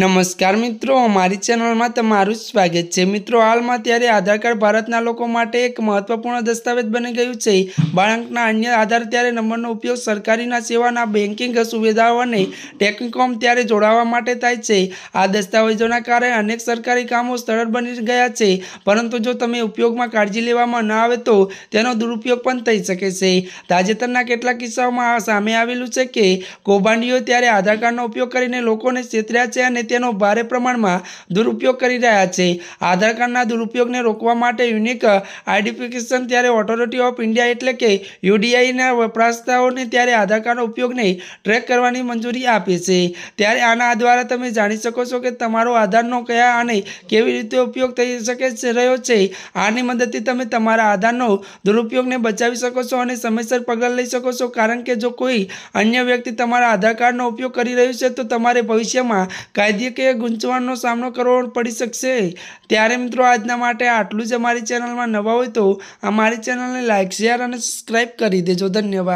નમસ્કાર મિત્રો અમારી ચેનલમાં તમારું સ્વાગત છે મિત્રો હાલમાં ત્યારે આધાર કાર્ડ ભારતના લોકો માટે એક મહત્વપૂર્ણ દસ્તાવેજ બની ગયું છે બાળકના અન્ય આધાર ત્યારે નંબરનો ઉપયોગ સરકારીના સેવાના બેન્કિંગ સુવિધાઓ અને ટેકનિકોમ ત્યારે જોડાવા માટે થાય છે આ દસ્તાવેજોના કારણે અનેક સરકારી કામો સરળ બની ગયા છે પરંતુ જો તમે ઉપયોગમાં કાળજી લેવામાં ન આવે તો તેનો દુરુપયોગ પણ થઈ શકે છે તાજેતરના કેટલાક કિસ્સાઓમાં સામે આવેલું છે કે કૌભાંડીઓ ત્યારે આધાર કાર્ડનો ઉપયોગ કરીને લોકોને છેતર્યા છે અને તેનો ભારે પ્રમાણમાં દુરુપયોગ કરી રહ્યા છે આધાર કાર્ડના દુરુપયોગને રોકવા માટે યુનિક આઈડેન્ટિફિકેશન ત્યારે ઓથોરિટી ઓફ ઇન્ડિયા એટલે કે યુડીઆઈના વપરાશતાઓને ત્યારે આધાર કાર્ડના ઉપયોગને ટ્રેક કરવાની મંજૂરી આપે છે ત્યારે આના દ્વારા તમે જાણી શકો છો કે તમારો આધારનો કયા અને કેવી રીતે ઉપયોગ થઈ શકે રહ્યો છે આની મદદથી તમે તમારા આધારનો દુરુપયોગને બચાવી શકો છો અને સમયસર પગલાં લઈ શકો છો કારણ કે જો કોઈ અન્ય વ્યક્તિ તમારા આધાર કાર્ડનો ઉપયોગ કરી રહ્યું છે તો તમારે ભવિષ્યમાં કાયદા કાયદીકીય ગૂંચવણનો સામનો કરવો પડી શકશે ત્યારે મિત્રો આજના માટે આટલું જ અમારી ચેનલમાં નવા હોય તો અમારી ચેનલને લાઇક શેર અને સબસ્ક્રાઈબ કરી દેજો ધન્યવાદ